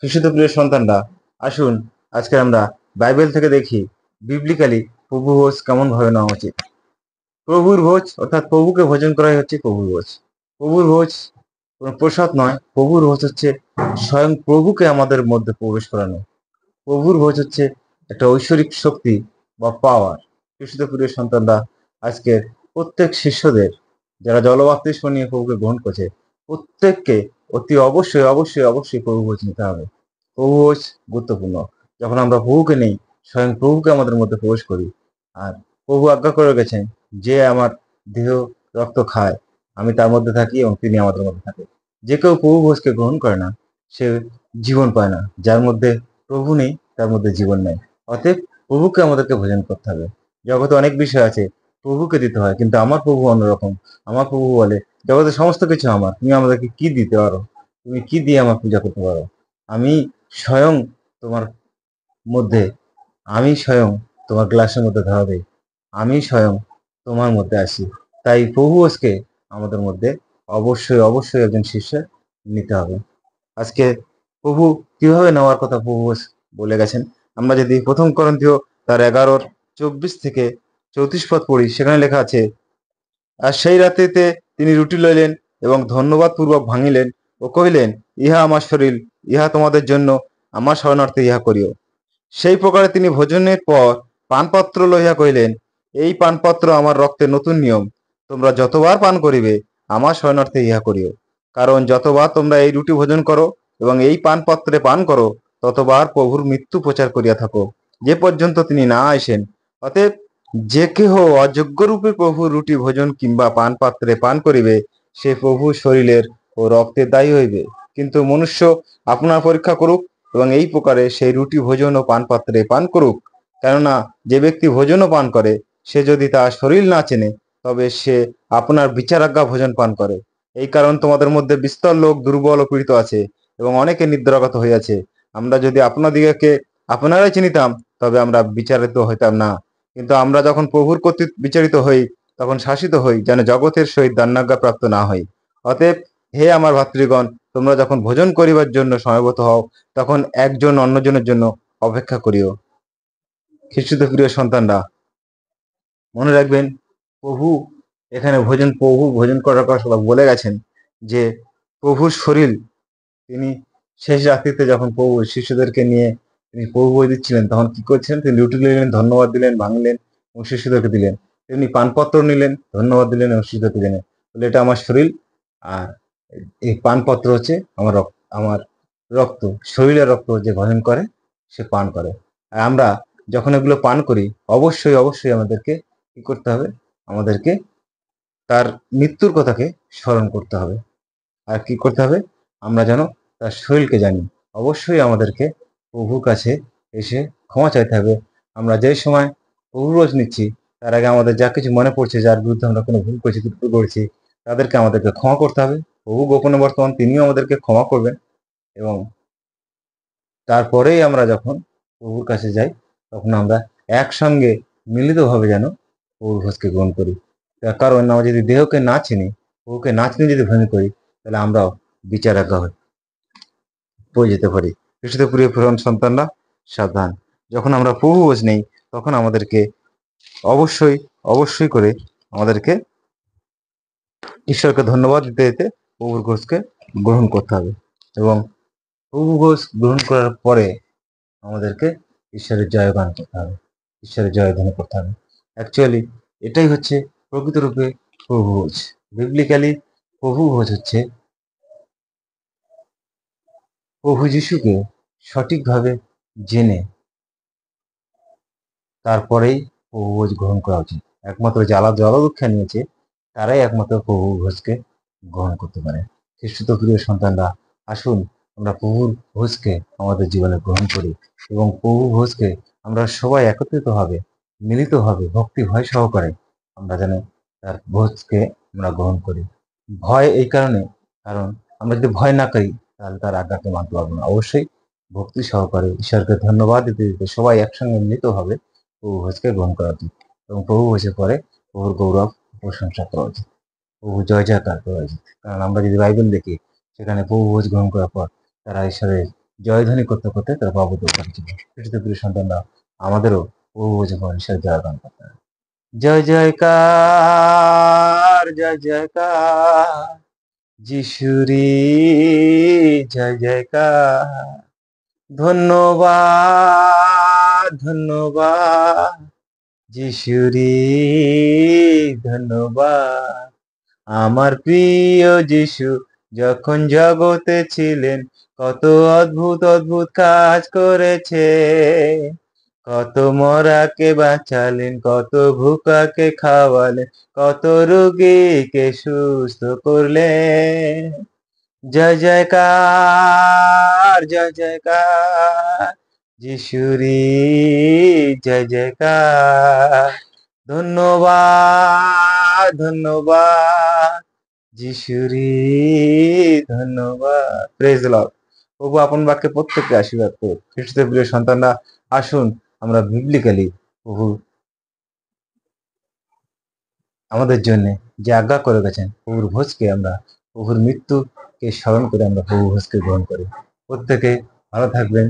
খ্রিস্ট প্রিয় সন্তানরা আসুন আজকে আমরা বাইবেল থেকে দেখি বিবলিক্যালি প্রভু ভোজ কেমন ভাবে নেওয়া উচিত প্রভুর ভোজ অর্থাৎ প্রভুকে ভোজন করাই হচ্ছে প্রভুর ভোজ প্রভুর ভোজ কোনো প্রসাদ নয় প্রভুর ভোজ হচ্ছে স্বয়ং প্রভুকে আমাদের মধ্যে প্রবেশ করানো প্রভুর ভোজ হচ্ছে একটা ঐশ্বরিক শক্তি বা পাওয়ার কৃষিত প্রিয় সন্তানরা আজকের প্রত্যেক শিষ্যদের যারা জলবাপ্তিস্ম নিয়ে প্রভুকে গ্রহণ করছে প্রত্যেককে অতি অবশ্যই অবশ্যই অবশ্যই প্রভুভোজ নিতে হবে প্রভুভোজ গুরুত্বপূর্ণ যখন আমরা প্রভুকে নেই স্বয়ং প্রভুকে আমাদের মধ্যে প্রবেশ করি আর প্রভু আজ্ঞা করে গেছেন যে আমার দেহ রক্ত খায় আমি তার মধ্যে থাকি এবং তিনি আমাদের মধ্যে থাকে যে কেউ প্রভু ভোজকে গ্রহণ করে না সে জীবন পায় না যার মধ্যে প্রভু নেই তার মধ্যে জীবন নেই অতএব প্রভুকে আমাদেরকে ভোজন করতে হবে জগতে অনেক বিষয় আছে প্রভুকে দিতে হয় কিন্তু আমার প্রভু অন্যরকম আমার প্রভু বলে জগতে সমস্ত কিছু আমার তুমি আমাদেরকে কি দিতে পারো তুমি কি দিয়ে আমার পূজা করতে পারো আমি স্বয়ং তোমার মধ্যে আমি স্বয়ং তোমার গ্লাসের মধ্যে ধরা দিই আমি স্বয়ং তোমার মধ্যে আসি তাই প্রভু আজকে আমাদের মধ্যে অবশ্যই অবশ্যই একজন শিষ্যের নিতে হবে আজকে প্রভু কিভাবে নেওয়ার কথা প্রভু বলে গেছেন আমরা যদি প্রথম করন্তীয় তার এগারোর চব্বিশ থেকে চৌত্রিশ পদ পড়ি সেখানে লেখা আছে আর সেই রাতেতে তিনি রুটি লইলেন এবং ধন্যবাদপূর্বক ভাঙিলেন ও কহিলেন ইহা আমার শরীর ইহা তোমাদের জন্য আমার শরণার্থে ইহা করিও সেই প্রকারে তিনি ভোজনের পর পানপত্র লইয়া কহিলেন এই পানপত্র আমার রক্তের নতুন নিয়ম তোমরা যতবার পান করিবে আমার শরণার্থে ইহা করিও কারণ যতবার তোমরা এই রুটি ভোজন করো এবং এই পানপত্রে পান করো ততবার প্রভুর মৃত্যু প্রচার করিয়া থাকো যে পর্যন্ত তিনি না আসেন অতএব যে কেহ অযোগ্যরূপে প্রভু রুটি ভোজন কিংবা পান পাত্রে পান করিবে সে প্রভু শরীরের ও রক্তে দায়ী হইবে কিন্তু মনুষ্য আপনার পরীক্ষা করুক এবং এই প্রকারে সেই রুটি ভোজন ও পান পাত্রে পান করুক কেননা যে ব্যক্তি ভোজন ও পান করে সে যদি তার শরীর না চেনে তবে সে আপনার বিচারাজ্ঞা ভোজন পান করে এই কারণ তোমাদের মধ্যে বিস্তর লোক দুর্বল ও পীড়িত আছে এবং অনেকে নিদ্রাগত হইয়াছে আমরা যদি আপনাদিগকে আপনারাই চিনিতাম তবে আমরা বিচারিত হইতাম না কিন্তু আমরা যখন প্রভুর কর্তৃক বিচারিত হই তখন শাসিত হই যেন জগতের সহিত দান্নাজ্ঞা প্রাপ্ত না হই অতএব হে আমার ভাতৃগণ তোমরা যখন ভোজন করিবার জন্য সমবত হও তখন একজন অন্যজনের জন্য অপেক্ষা করিও খ্রিস্ট প্রিয় সন্তানরা মনে রাখবেন প্রভু এখানে ভোজন প্রভু ভোজন করার কথা বলে গেছেন যে প্রভুর শরীর তিনি শেষ রাত্রিতে যখন প্রভু শিশুদেরকে নিয়ে তিনি প্রভু প্রভুবৈদিক দিচ্ছিলেন তখন কি করছিলেন তিনি লুটি নিলেন ধন্যবাদ দিলেন ভাঙলেন এবং শিশুদেরকে দিলেন তেমনি পানপত্র নিলেন ধন্যবাদ দিলেন এবং দিলেন তাহলে এটা আমার শরীর আর এই পানপত্র হচ্ছে আমার রক্ত আমার রক্ত শরীরের রক্ত যে ভজন করে সে পান করে আর আমরা যখন এগুলো পান করি অবশ্যই অবশ্যই আমাদেরকে কি করতে হবে আমাদেরকে তার মৃত্যুর কথাকে স্মরণ করতে হবে আর কি করতে হবে আমরা যেন তার শরীরকে জানি অবশ্যই আমাদেরকে প্রভুর কাছে এসে ক্ষমা চাইতে হবে আমরা যে সময় প্রভু রোজ নিচ্ছি তার আগে আমাদের যা কিছু মনে পড়ছে যার বিরুদ্ধে আমরা কোনো ভুল করেছি ত্রুটি করেছি তাদেরকে আমাদেরকে ক্ষমা করতে হবে প্রভু গোপনে বর্তমান তিনিও আমাদেরকে ক্ষমা করবেন এবং তারপরেই আমরা যখন প্রভুর কাছে যাই তখন আমরা একসঙ্গে মিলিতভাবে যেন প্রভুর ভোজকে গ্রহণ করি তার কারণ আমরা যদি দেহকে না চিনি প্রভুকে না চিনি যদি ভ্রমণ করি তাহলে আমরাও বিচারাজ্ঞা হয়ে পড়ে যেতে পারি কৃষ্ণতে প্রিয় পুরাণ সন্তানরা সাবধান যখন আমরা প্রভুভোজ নেই তখন আমাদেরকে অবশ্যই অবশ্যই করে আমাদেরকে ঈশ্বরকে ধন্যবাদ দিতে দিতে প্রভুর ঘোষকে গ্রহণ করতে হবে এবং প্রভু ঘোষ গ্রহণ করার পরে আমাদেরকে ঈশ্বরের জয়গান করতে হবে ঈশ্বরের জয়ধ্বনি করতে হবে অ্যাকচুয়ালি এটাই হচ্ছে প্রকৃতরূপে প্রভু ভোজ বিবলিক্যালি প্রভু ভোজ হচ্ছে প্রভু যিশুকে সঠিকভাবে জেনে তারপরেই প্রভুভোজ গ্রহণ করা উচিত একমাত্র যারা জলদীক্ষা নিয়েছে তারাই একমাত্র প্রভুভোজকে গ্রহণ করতে পারে খ্রিস্টত প্রিয় সন্তানরা আসুন আমরা প্রভুর ভোজকে আমাদের জীবনে গ্রহণ করি এবং প্রভু ভোজকে আমরা সবাই একত্রিতভাবে মিলিতভাবে ভক্তি ভয় সহকারে আমরা যেন তার ভোজকে আমরা গ্রহণ করি ভয় এই কারণে কারণ আমরা যদি ভয় না করি তাহলে তার আজ্ঞাকে মানতে পারবো না অবশ্যই ভক্তি সহকারে ঈশ্বরকে ধন্যবাদ দিতে দিতে সবাই একসঙ্গে মিলিতভাবে প্রভু ভোজকে গ্রহণ করা উচিত এবং প্রভু পরে প্রভুর গৌরব প্রশংসা করা উচিত প্রভু জয় জয়কার করা উচিত কারণ আমরা যদি বাইবেল দেখি সেখানে প্রভু ভোজ গ্রহণ করার পর তারা ঈশ্বরের জয়ধ্বনি করতে করতে তারা পাবত করেছিল কৃষ্ণ প্রিয় সন্তানরা আমাদেরও প্রভু ভোজে পর ঈশ্বরের জয়গান করতে হবে জয় জয়কার জয় জয়কার যিশুরি জয় জয়কার ধন্যবাদ ধন্যবাদ যিশুরি ধন্যবাদ আমার প্রিয় যিশু যখন জগতে ছিলেন কত অদ্ভুত অদ্ভুত কাজ করেছে কত মরাকে বাঁচালেন কত ভুকাকে খাওয়ালেন কত রুগীকে সুস্থ করলেন জয় জয়কার কার জয় জয়কার যিশুরি জয় জয়কার ধন্যবাদ ধন্যবাদ যিশুরি ধন্যবাদ প্রেজ লর্ড প্রভু আপন বাক্যে প্রত্যেককে আশীর্বাদ করুন খ্রিস্টের প্রিয় সন্তানরা আসুন আমরা বিবলিক্যালি প্রভু আমাদের জন্য যে আজ্ঞা করে গেছেন প্রভুর ভোজকে আমরা প্রভুর মৃত্যুকে স্মরণ করে আমরা প্রভু ভোজকে গ্রহণ করি প্রত্যেকে ভালো থাকবেন